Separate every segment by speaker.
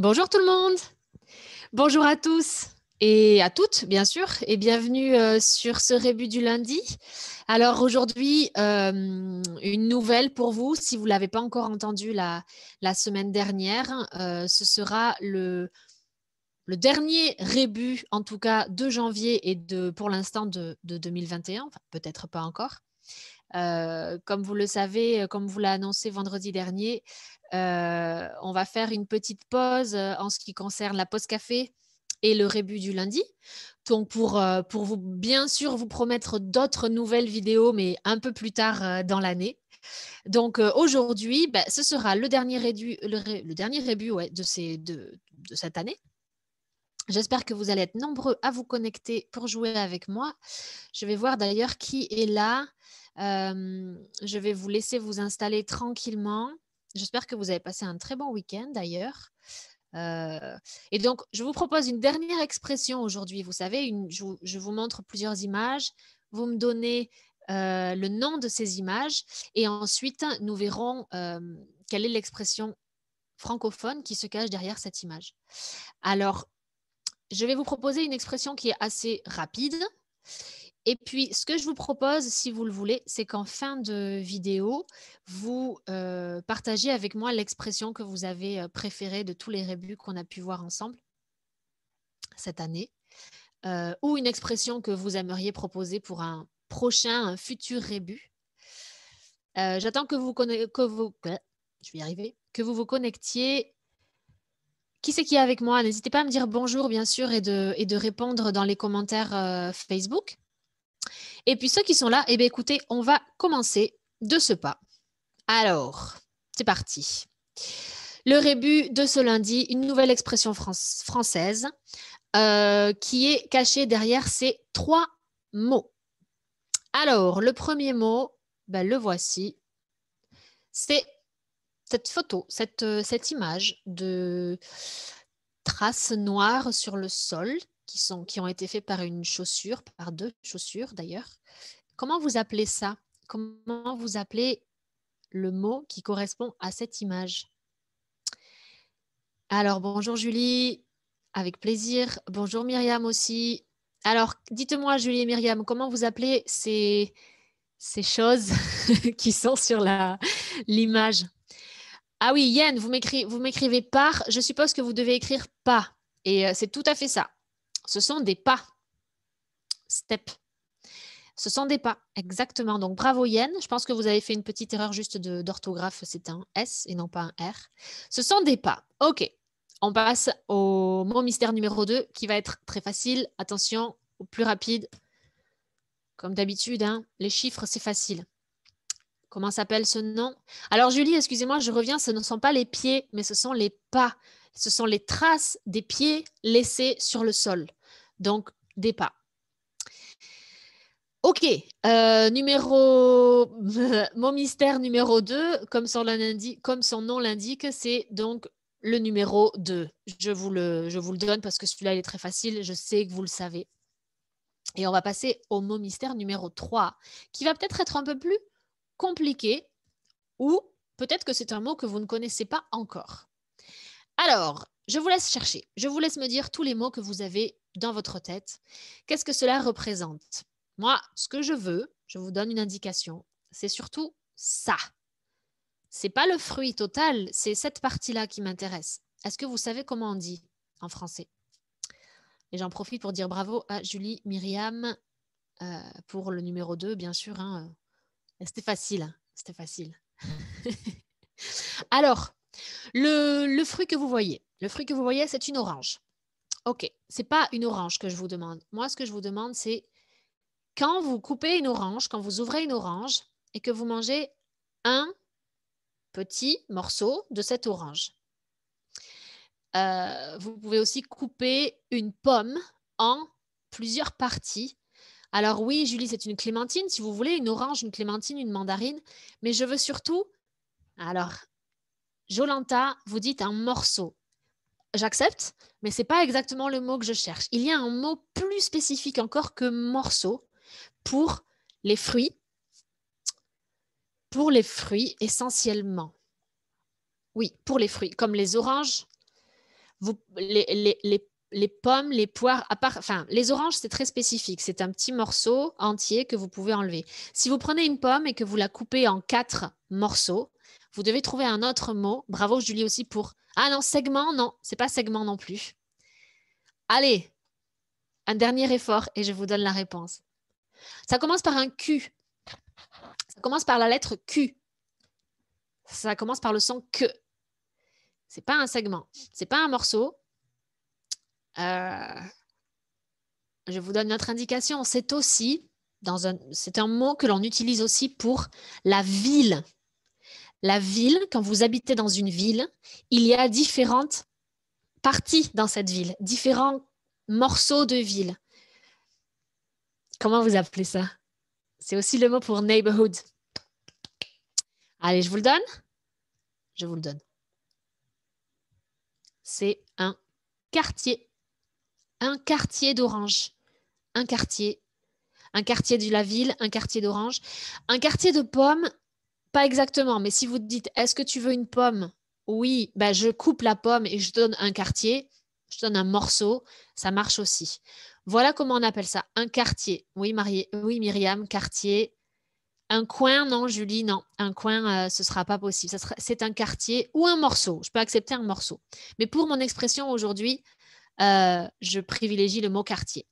Speaker 1: Bonjour tout le monde. Bonjour à tous et à toutes, bien sûr, et bienvenue euh, sur ce rébut du lundi. Alors aujourd'hui, euh, une nouvelle pour vous, si vous ne l'avez pas encore entendue la, semaine dernière, euh, ce sera le, dernier rébut, en tout cas de janvier et de, pour l'instant de, de 2021, peut-être pas encore. Euh, comme vous le savez, euh, comme vous l'avez annoncé vendredi dernier, euh, on va faire une petite pause en ce qui concerne la pause café et le rébut du lundi. Donc pour, pour vous, bien sûr, vous promettre d'autres nouvelles vidéos, mais un peu plus tard dans l'année. Donc aujourd'hui, ben, ce sera le dernier, le, dernier rébut de, ces, de, de cette année. J'espère que vous allez être nombreux à vous connecter pour jouer avec moi. Je vais voir d'ailleurs qui est là. Euh, je vais vous laisser vous installer tranquillement. J'espère que vous avez passé un très bon week-end d'ailleurs. Euh, et donc, je vous propose une dernière expression aujourd'hui. Vous savez, une, je, vous montre plusieurs images. Vous me donnez euh, le nom de ces images et ensuite, nous verrons quelle est l'expression francophone qui se cache derrière cette image. Alors, je vais vous proposer une expression qui est assez rapide et puis, ce que je vous propose, si vous le voulez, c'est qu'en fin de vidéo, vous euh, partagez avec moi l'expression que vous avez euh, préférée de tous les rébus qu'on a pu voir ensemble cette année, euh, ou une expression que vous aimeriez proposer pour un prochain, un futur rébus. J'attends que vous, que vous, je vais arriver, que vous vous connectiez qui c'est qui est avec moi N'hésitez pas à me dire bonjour, bien sûr, et de, répondre dans les commentaires Facebook. Et puis ceux qui sont là, eh bien, écoutez, on va commencer de ce pas. Alors, c'est parti. Le rébut de ce lundi, une nouvelle expression française euh, qui est cachée derrière ces trois mots. Alors, le premier mot, ben, le voici. C'est cette photo, cette, euh, cette image de traces noires sur le sol qui, sont, qui ont été faits par une chaussure, par deux chaussures d'ailleurs. Comment vous appelez ça Comment vous appelez le mot qui correspond à cette image Alors, bonjour Julie, avec plaisir. Bonjour Myriam aussi. Alors, dites-moi Julie et Myriam, comment vous appelez ces, ces choses qui sont sur l'image Ah oui, Yen, vous m'écrivez par, je suppose que vous devez écrire pas. Et euh, c'est tout à fait ça. Ce sont des pas. Step. Ce sont des pas, exactement. Donc bravo Yann, je pense que vous avez fait une petite erreur juste d'orthographe, c'est un S et non pas un R. Ce sont des pas. OK, on passe au mot mystère numéro 2 qui va être très facile. Attention, au plus rapide. Comme d'habitude, hein, les chiffres, c'est facile. Comment s'appelle ce nom Alors Julie, excusez-moi, je reviens, ce ne sont pas les pieds, mais ce sont les pas. Ce sont les traces des pieds laissés sur le sol. Donc, des pas. Ok, euh, numéro... mon mystère numéro 2, comme son, nom l'indique, c'est donc le numéro 2. Je vous le, je vous le donne parce que celui-là, il est très facile, je sais que vous le savez. Et on va passer au mot mystère numéro 3, qui va peut-être être un peu plus compliqué ou peut-être que c'est un mot que vous ne connaissez pas encore. Alors, je vous laisse chercher, je vous laisse me dire tous les mots que vous avez dans votre tête. Qu'est-ce que cela représente Moi, ce que je veux, je vous donne une indication, c'est surtout ça. C'est pas le fruit total, c'est cette partie-là qui m'intéresse. Est-ce que vous savez comment on dit en français Et j'en profite pour dire bravo à Julie, Myriam euh, pour le numéro 2, bien sûr. Hein. C'était facile, hein, c'était facile. Alors, le fruit que vous voyez, le fruit que vous voyez, c'est une orange. OK, c'est pas une orange que je vous demande. Moi, ce que je vous demande, c'est quand vous coupez une orange, quand vous ouvrez une orange et que vous mangez un petit morceau de cette orange. Euh, vous pouvez aussi couper une pomme en plusieurs parties. Alors oui, Julie, c'est une clémentine, si vous voulez, une orange, une clémentine, une mandarine, mais je veux surtout... Alors, Jolanta, vous dites un morceau j'accepte, mais c'est pas exactement le mot que je cherche. Il y a un mot plus spécifique encore que morceau pour les fruits, pour les fruits essentiellement. Oui, pour les fruits, comme les oranges, les, pommes, les poires, à part, enfin, les oranges, c'est très spécifique. C'est un petit morceau entier que vous pouvez enlever. Si vous prenez une pomme et que vous la coupez en quatre morceaux, vous devez trouver un autre mot. Bravo Julie aussi pour. Ah non, segment, non, c'est pas segment non plus. Allez, un dernier effort et je vous donne la réponse. Ça commence par un Q. Ça commence par la lettre Q. Ça commence par le son que. C'est pas un segment, c'est pas un morceau. Euh, je vous donne notre indication. C'est aussi dans un, c'est un mot que l'on utilise aussi pour la ville la ville, quand vous habitez dans une ville, il y a différentes parties dans cette ville, différents morceaux de ville. Comment vous appelez ça C'est aussi le mot pour neighborhood. Allez, je vous le donne Je vous le donne. C'est un quartier. Un quartier d'orange. Un quartier. Un quartier de la ville, un quartier d'orange. Un quartier de pommes, exactement, mais si vous dites est-ce que tu veux une pomme Oui, bah, je coupe la pomme et je donne un quartier, je donne un morceau, ça marche aussi. Voilà comment on appelle ça, un quartier. Oui, Marié, oui Myriam, quartier. Un coin, non, Julie, non. Un coin, euh, ce ne sera pas possible. Ça c'est un quartier ou un morceau. Je peux accepter un morceau. Mais pour mon expression aujourd'hui, euh, je privilégie le mot quartier.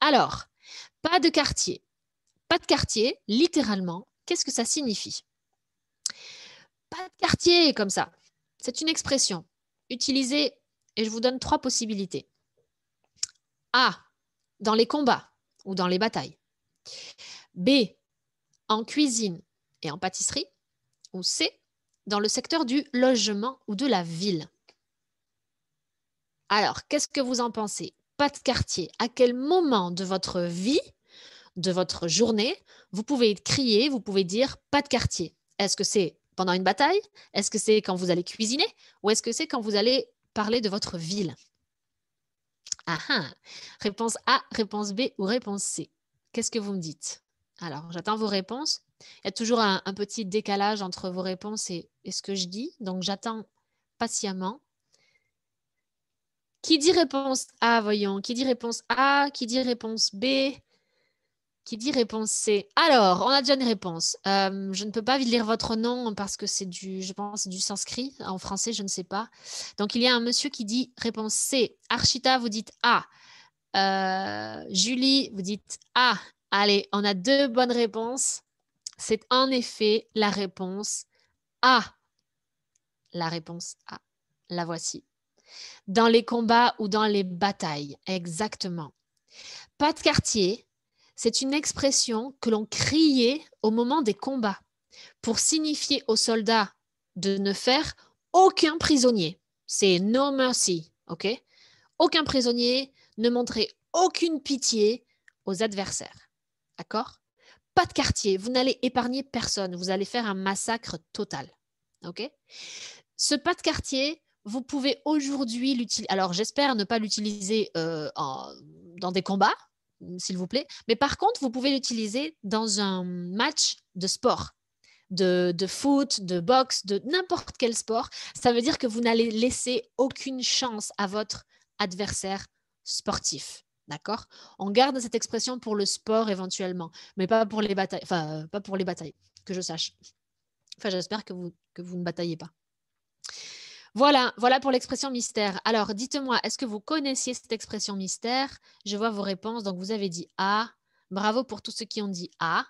Speaker 1: Alors, pas de quartier. Pas de quartier, littéralement, qu'est-ce que ça signifie pas de quartier comme ça. C'est une expression utilisée et je vous donne trois possibilités. A. Dans les combats ou dans les batailles. B. En cuisine et en pâtisserie. Ou C. Dans le secteur du logement ou de la ville. Alors, qu'est-ce que vous en pensez Pas de quartier. À quel moment de votre vie, de votre journée, vous pouvez crier, vous pouvez dire pas de quartier Est-ce que c'est pendant une bataille Est-ce que c'est quand vous allez cuisiner Ou est-ce que c'est quand vous allez parler de votre ville ah ah. Réponse A, réponse B ou réponse C Qu'est-ce que vous me dites Alors, j'attends vos réponses. Il y a toujours un, petit décalage entre vos réponses et ce que je dis, donc j'attends patiemment. Qui dit réponse A, voyons Qui dit réponse A Qui dit réponse B qui dit réponse C. Alors, on a déjà une réponse. Euh, je ne peux pas lire votre nom parce que c'est du, je pense, du sanskrit. En français, je ne sais pas. Donc, il y a un monsieur qui dit réponse C. Archita, vous dites A. Euh, Julie, vous dites A. Allez, on a deux bonnes réponses. C'est en effet la réponse A. La réponse A. La voici. Dans les combats ou dans les batailles. Exactement. Pas de quartier, c'est une expression que l'on criait au moment des combats pour signifier aux soldats de ne faire aucun prisonnier. C'est no mercy, ok Aucun prisonnier, ne montrer aucune pitié aux adversaires. D'accord Pas de quartier, vous n'allez épargner personne, vous allez faire un massacre total. Ok Ce pas de quartier, vous pouvez aujourd'hui l'utiliser. Alors j'espère ne pas l'utiliser euh, dans des combats, s'il vous plaît. Mais par contre, vous pouvez l'utiliser dans un match de sport. De, foot, de boxe, de n'importe quel sport, ça veut dire que vous n'allez laisser aucune chance à votre adversaire sportif. D'accord On garde cette expression pour le sport éventuellement, mais pas pour les batailles. Euh, pas pour les batailles, que je sache. Enfin, j'espère que vous, que vous ne bataillez pas. Voilà, voilà pour l'expression mystère. Alors, dites-moi, est-ce que vous connaissiez cette expression mystère Je vois vos réponses. Donc, vous avez dit A. Bravo pour tous ceux qui ont dit A.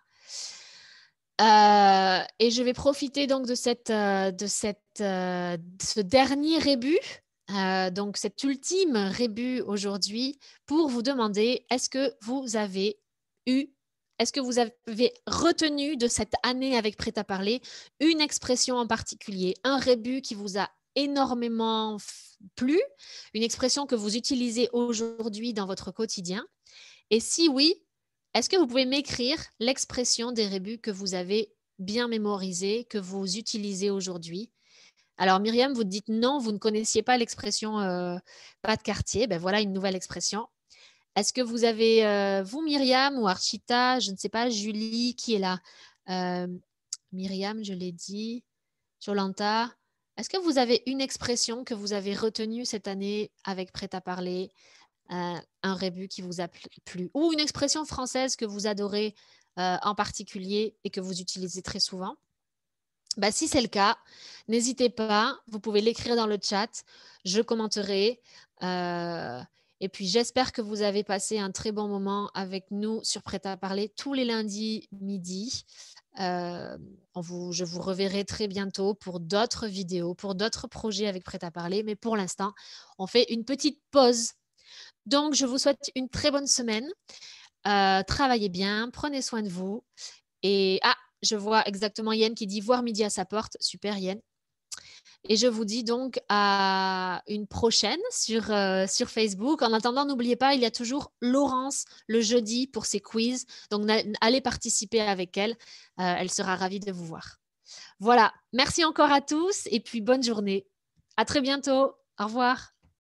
Speaker 1: Euh, et je vais profiter donc de, cette, euh, de, cette, euh, ce dernier rébut, donc cet ultime rébut aujourd'hui, pour vous demander est-ce que vous avez eu est-ce que vous avez retenu de cette année avec Prêt à parler une expression en particulier, un rébut qui vous a énormément plus une expression que vous utilisez aujourd'hui dans votre quotidien Et si oui, est-ce que vous pouvez m'écrire l'expression des rébus que vous avez bien mémorisée, que vous utilisez aujourd'hui alors Myriam, vous dites non, vous ne connaissiez pas l'expression euh, pas de quartier. Ben voilà une nouvelle expression. Est-ce que vous avez, euh, vous Myriam ou Archita, je ne sais pas, Julie qui est là euh, Myriam, je l'ai dit. Jolanta, est-ce que vous avez une expression que vous avez retenue cette année avec Prêt à parler, euh, un rébut qui vous a plu, ou une expression française que vous adorez euh, en particulier et que vous utilisez très souvent bah, si c'est le cas, n'hésitez pas, vous pouvez l'écrire dans le chat, je commenterai. Euh, et puis j'espère que vous avez passé un très bon moment avec nous sur Prêt à parler tous les lundis midi. Euh, je vous reverrai très bientôt pour d'autres vidéos, pour d'autres projets avec Prêt à parler. Mais pour l'instant, on fait une petite pause. Donc, je vous souhaite une très bonne semaine. Euh, travaillez bien, prenez soin de vous. Et ah, je vois exactement Yann qui dit voir midi à sa porte. Super Yann. Et je vous dis donc à une prochaine euh, sur, Facebook. En attendant, n'oubliez pas, il y a toujours Laurence le jeudi pour ses quiz. Donc, allez participer avec elle. Euh, elle sera ravie de vous voir. Voilà. Merci encore à tous et puis bonne journée. À très bientôt. Au revoir.